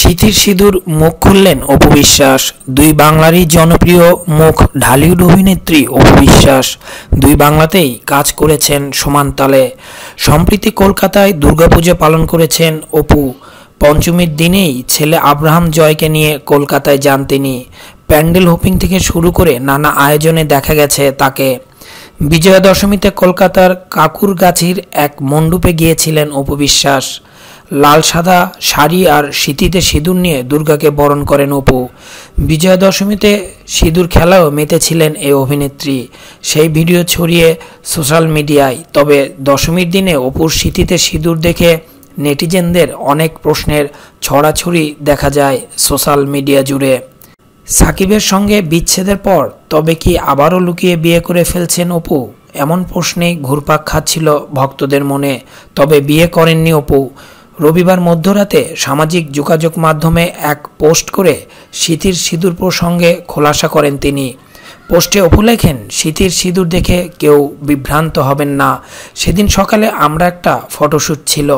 সিথির সিঁদুর মুখ খুললেন অপু বিশ্বাস দুই বাংলারই জনপ্রিয় মুখ ঢালিউড অভিনেত্রী অপু বিশ্বাস দুই বাংলাতেই কাজ করেছেন সমান সম্প্রীতি কলকাতায় দুর্গাপুজো পালন করেছেন অপু পঞ্চমীর দিনেই ছেলে আব্রাহাম জয়কে নিয়ে কলকাতায় যান তিনি প্যান্ডেল হোপিং থেকে শুরু করে নানা আয়োজনে দেখা গেছে তাকে বিজয়া দশমীতে কলকাতার কাকুরগাছির এক মণ্ডপে গিয়েছিলেন অপু বিশ্বাস লাল সাদা শাড়ি আর সিঁথিতে সিঁদুর নিয়ে দুর্গাকে বরণ করেন অপু বিজয়া দশমীতে সিঁদুর খেলাও মেতেছিলেন এই অভিনেত্রী সেই ভিডিও ছড়িয়ে সোশ্যাল মিডিয়ায় তবে দশমীর দিনে অপুর সিঁথিতে সিঁদুর দেখে নেটিজেনদের অনেক প্রশ্নের ছড়াছড়ি দেখা যায় সোশ্যাল মিডিয়া জুড়ে সাকিবের সঙ্গে বিচ্ছেদের পর তবে কি আবারও লুকিয়ে বিয়ে করে ফেলছেন অপু এমন প্রশ্নে ঘুরপাক খাচ্ছিল ভক্তদের মনে তবে বিয়ে করেননি অপু রবিবার মধ্যরাতে সামাজিক যোগাযোগ মাধ্যমে এক পোস্ট করে শীতির সিঁদুর প্রসঙ্গে খোলাসা করেন তিনি পোস্টে অপু লেখেন শীতির সিঁদুর দেখে কেউ বিভ্রান্ত হবেন না সেদিন সকালে আমরা একটা ফটোশ্যুট ছিল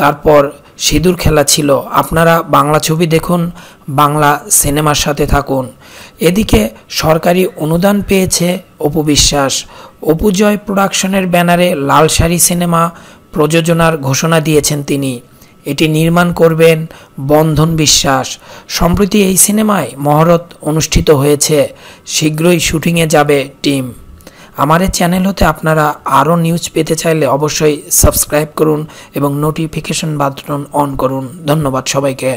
তারপর সিঁদুর খেলা ছিল আপনারা বাংলা ছবি দেখুন বাংলা সিনেমার সাথে থাকুন এদিকে সরকারি অনুদান পেয়েছে অপু বিশ্বাস অপুজয় প্রোডাকশনের ব্যানারে লাল শাড়ি সিনেমা প্রযোজনার ঘোষণা দিয়েছেন তিনি এটি নির্মাণ করবেন বন্ধন বিশ্বাস সম্প্রতি এই সিনেমায় মহরত অনুষ্ঠিত হয়েছে শীঘ্রই শুটিংয়ে যাবে টিম আমার এই চ্যানেল হতে আপনারা আরও নিউজ পেতে চাইলে অবশ্যই সাবস্ক্রাইব করুন এবং নোটিফিকেশন বাটন অন করুন ধন্যবাদ সবাইকে